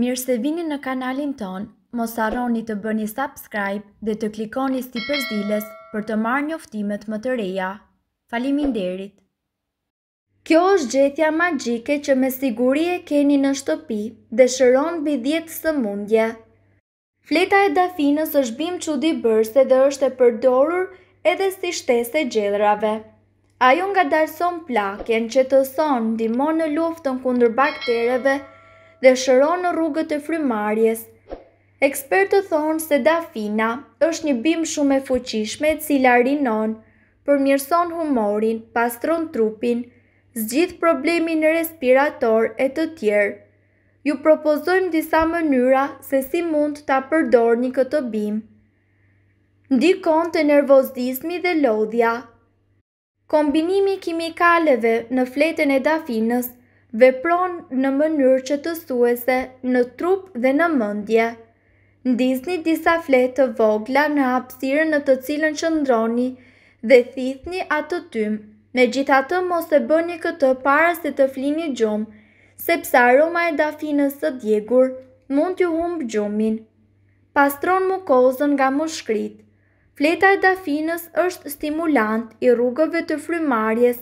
Mirë se vini në kanalin ton, mos arroni të bëni subscribe dhe të klikoni sti përzilës për të marrë një oftimet më të reja. Falimin derit! Kjo është gjetja magjike që me sigurie keni në shtëpi dhe shëron 10 së mundje. Fleta e dafinës është bim që di bërse dhe është e përdorur edhe si shtese gjedrave. Ajo nga darëson plakjen që të sonë dimonë në luftën kundër baktereve, dhe shëron në rrugët e frymarjes. Ekspertët thonë se Dafina është një bim shumë e fuqishme e cila rinon, përmirëson humorin, pastron trupin, zgjith problemin respirator e të tjerë. Ju propozojmë disa mënyra se si mund të apërdor një këtë bim. Ndikon të nervozizmi dhe lodhja. Kombinimi kimikaleve në fletën e dafinës – vepron në mënyrë që të suese në trup dhe në mëndje. Ndisni disa fletë të vogla në hapsirë në të cilën që ndroni dhe thithni atë tym, me gjitha të mos e bëni këtë para se të flini gjumë, sepse aroma e dafinës së djegur mund t'ju humbë gjumin. Pastron mukozën nga shkrit, Fleta e dafinës është stimulant i rrugëve të frymarjes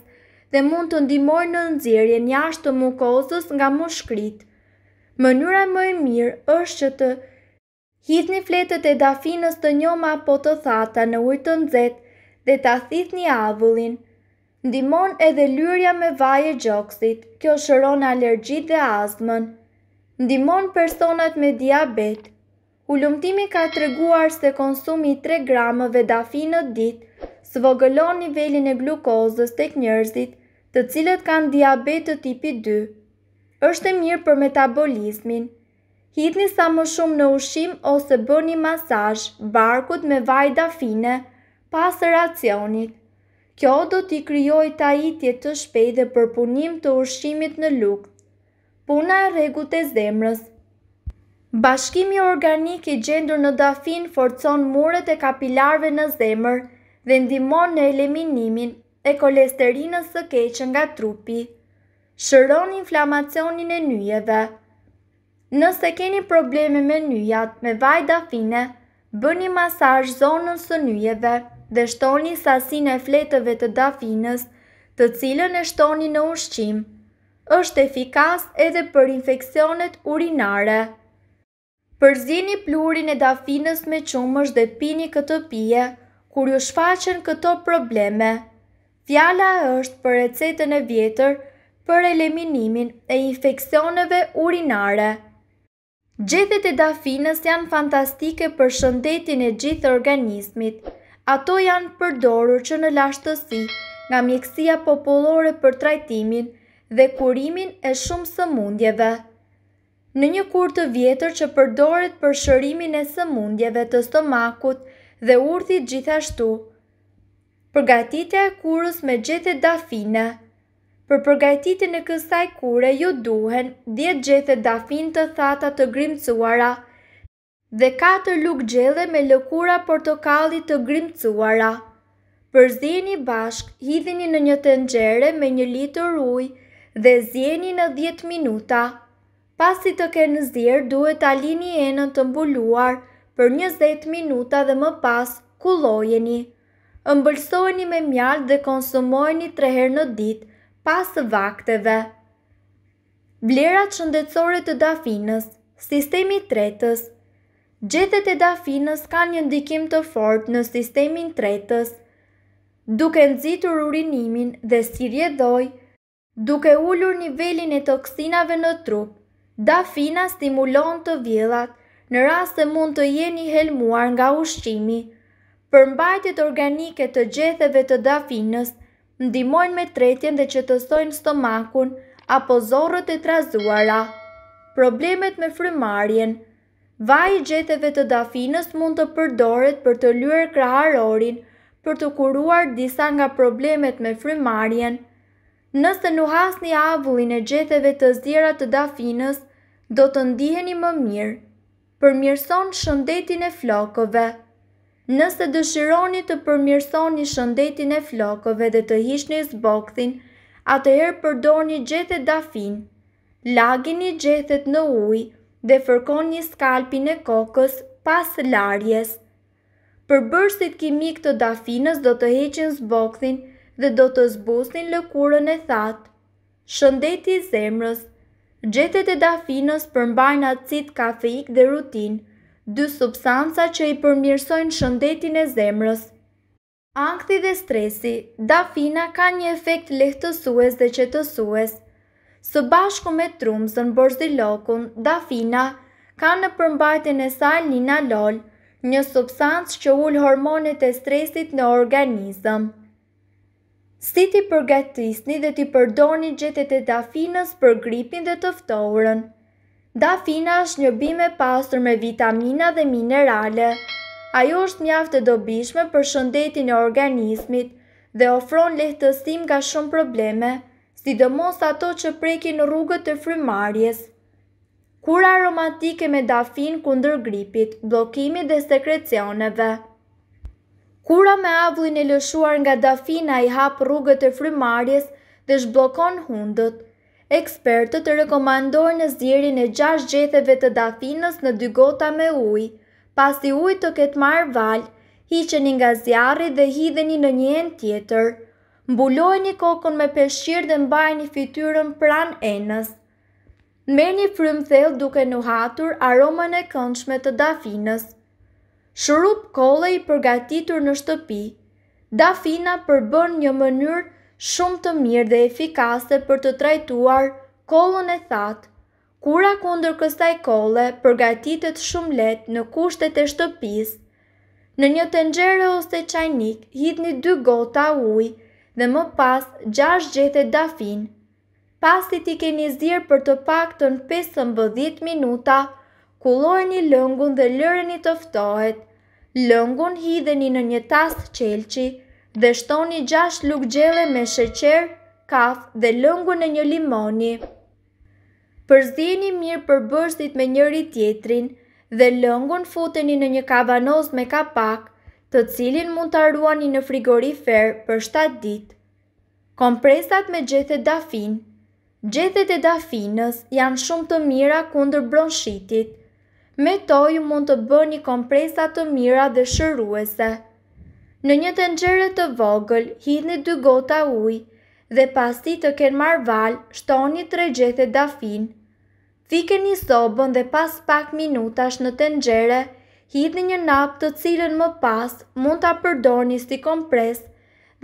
dhe mund të ndimoj në nëzirje një të mukozës nga më shkrit. Mënyra më e mirë është që të Hithni fletët e dafinës të njoma apo të thata në ujtë të nëzet dhe të thithni avullin. Ndimon edhe lyrja me vaj e gjoksit, kjo shëron allergjit dhe azmën. Ndimon personat me diabet. Ullumtimi ka të reguar se konsumi 3 gramëve dafinët ditë së vogëlon nivelin e glukozës të njerëzit të cilët kanë diabet të tipi 2. Êshtë e mirë për metabolizmin. Hitni sa më shumë në ushim ose bëni masaj barkut me vajda fine pas racionit. Kjo do t'i kryoj ta itje të shpej dhe përpunim të ushimit në lukë. Puna e regut e zemrës Bashkimi organik i gjendur në dafin forcon muret e kapilarve në zemër dhe ndimon në eliminimin e kolesterinës së keqë nga trupi. Shëron inflamacionin e nyjeve. Nëse keni probleme me nyjat me vajda fine, bëni masaj zonën së nyjeve dhe shtoni sasin e fletëve të dafinës të cilën e shtoni në ushqim. Êshtë efikas edhe për infekcionet urinare. Përzini plurin e dafinës me qumësh dhe pini këtë pije, kur ju shfaqen këto probleme. Fjala është për recetën e vjetër për eliminimin e infeksioneve urinare. Gjethet e dafinës janë fantastike për shëndetin e gjithë organismit. Ato janë përdorur që në lashtësi nga mjekësia popullore për trajtimin dhe kurimin e shumë sëmundjeve. Në një kur të vjetër që përdoret për shërimin e sëmundjeve të stomakut dhe urthit gjithashtu, përgatitja e kurës me gjethet dafine Për përgatitja në kësaj kure ju duhen 10 gjethet dafin të thata të grimcuara dhe 4 luk gjele me lëkura portokalli të grimcuara. Për zjeni bashk, hidhini në një tengjere me një litër uj dhe zjeni në 10 minuta. Pasit të ke në zjerë, duhet alini enën të mbuluar për 20 minuta dhe më pas kulojeni. Ëmbëlsojeni me mjalt dhe konsumojeni 3 herë në ditë pas vakteve. Vlerat shëndetësore të dafinës, sistemi tretës. Gjethet e dafinës kanë një ndikim të fortë në sistemin tretës. Duke nëzitur urinimin dhe sirje dhoj, duke ullur nivelin e toksinave në trup, dafina stimulon të vjellat në rast se mund të jeni helmuar nga ushqimi përmbajtjet organike të gjetheve të dafinës, ndimojnë me tretjen dhe që të stojnë stomakun apo zorët e trazuara. Problemet me frymarjen Vaj i gjetheve të dafinës mund të përdoret për të lyre kraharorin për të kuruar disa nga problemet me frymarjen. Nëse nuhas një avullin e gjetheve të zdjera të dafinës, do të ndiheni më mirë, mirëson shëndetin e flokove. Nëse dëshironi të përmirësoni shëndetin e flokëve dhe të hishni zbokthin, atëherë përdorni gjethe dafin, një gjethet në ujë dhe fërkoni skalpin e kokës pas larjes. Përbërësit kimik të dafinës do të heqin zbokthin dhe do të zbusin lëkurën e thatë. Shëndeti i zemrës Gjetet e dafinës përmbajnë acid kafeik dhe rutinë, dy substanca që i përmirësojnë shëndetin e zemrës. Ankthi dhe stresi, dafina ka një efekt lehtësues dhe qetësues. Së bashku me trumzën borzilokun, dafina ka në përmbajtjen e saj linalol, një substancë që ul hormonet e stresit në organizëm. Si ti përgatisni dhe ti përdorni gjetet e dafinës për gripin dhe të ftohurën? Dafina është një bime pasur me vitamina dhe minerale. Ajo është mjaftë të dobishme për shëndetin e organismit dhe ofron lehtësim nga shumë probleme, sidomos ato që prekin rrugët të frymarjes. Kur aromatike me dafin kundër gripit, blokimi dhe sekrecioneve. Kura me avullin e lëshuar nga dafina i hap rrugët të frymarjes dhe shblokon hundët, ekspertët të rekomandojnë në zirin e 6 gjetheve të dafinës në dy gota me ujë. Pasi uj të ketë marë valë, hiqeni nga zjarri dhe hidheni në një tjetër, tjetër. një kokën me peshqirë dhe mbajni fityrën pran enës. Merni frymë thellë duke nuhatur aromën e këndshme të dafinës. Shrup kolle i përgatitur në shtëpi. Dafina përbën një mënyrë shumë të mirë dhe efikaste për të trajtuar kolon e thatë. Kura kundër kësaj kole përgatitet shumë lehtë në kushtet e shtëpisë. Në një tenxhere ose çajnik hidhni 2 gota ujë dhe më pas 6 gjethe dafin. Pasti ti keni zirë për të pak të në 15 minuta, një lëngun dhe lëreni të ftohet. Lëngun hideni në një tas qelqi, dhe shtoni 6 lukë gjele me sheqer, kaf dhe lëngu në një limoni. Përzdini mirë për bërstit me njëri tjetrin dhe lëngun futeni në një kavanoz me kapak, të cilin mund të arruani në frigorifer për 7 ditë. Kompresat me gjethet dafin Gjethet e dafinës janë shumë të mira kundër bronshitit. Me to ju mund të bëni kompresat të mira dhe shëruese. Në një të nxërë të vogël, hidhni dy gota uj, dhe pas ti të kenë marë valë, shtoni të regjet e dafin. Fike një sobën dhe pas pak minutash në të nxërë, hidhni një nap të cilën më pas, mund të apërdoni si kompres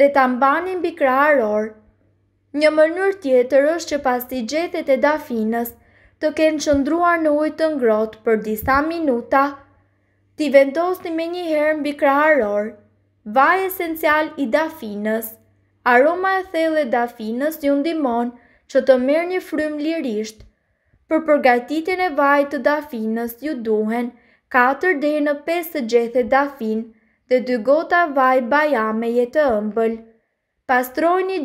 dhe të ambani në bikra aror. Një mërnur tjetër është që pas ti e dafinës, të kenë qëndruar në ujtë ngrotë për disa minuta, ti vendosni me një herë në bikra arorë vaj esencial i dafinës. Aroma e thele dafinës ju ndimon që të merë një frym lirisht. Për përgatitin e vaj të dafinës ju duhen 4 dhe në 5 gjethe dafin dhe 2 gota vaj bajame jetë ëmbël. Pastroj një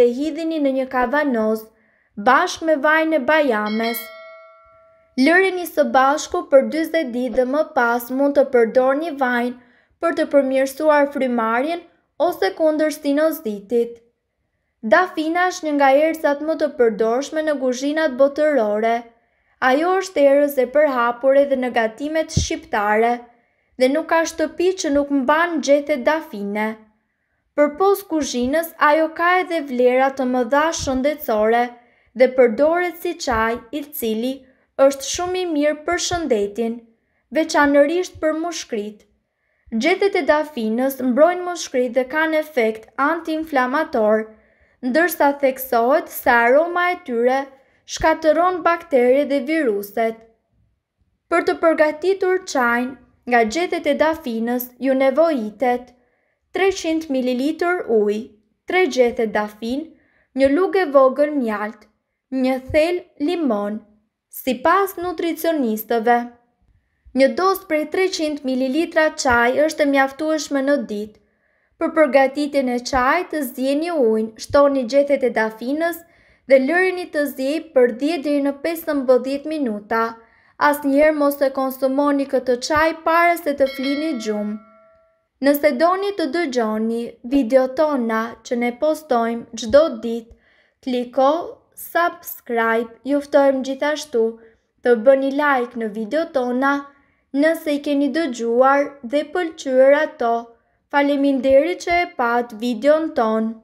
dhe hidhini në një kavanoz bashk me vaj në bajames. Lërë një së bashku për 20 ditë dhe më pas mund të përdor një vajnë për të përmjërsuar frymarjen ose kundër sinozitit. Dafina është një nga erësat më të përdorshme në guzhinat botërore. Ajo është erës e përhapur dhe në gatimet shqiptare dhe nuk ka shtëpi që nuk mban gjethe dafine. Për posë kuzhinës, ajo ka edhe vlera të më dha shëndetsore dhe përdoret si qaj i cili është shumë i mirë për shëndetin, veçanërisht për mushkritë. Gjethet e dafinës mbrojnë më shkrit dhe kanë efekt anti-inflamator, ndërsa theksohet se aroma e tyre shkatëron bakterje dhe viruset. Për të përgatitur qajnë nga gjethet e dafinës ju nevojitet 300 ml uj, 3 gjetet dafin, një luge vogël mjalt, një thel limon, si pas nutricionistëve. Një dost prej 300 ml qaj është mjaftueshme në ditë. Për përgatitjen e qajit, të zgjeni ujin, shtoni gjethet e dafinës dhe lërini të zi për 10 deri në 15 minuta. Asnjëherë mos e konsumoni këtë çaj para se të flini gjumë. Nëse doni të dëgjoni video tona që ne postojmë gjdo dit, kliko subscribe, juftojmë gjithashtu të bëni like në video tona nëse i keni dëgjuar dhe pëlqyer ato. Faleminderit që e pat videon tonë.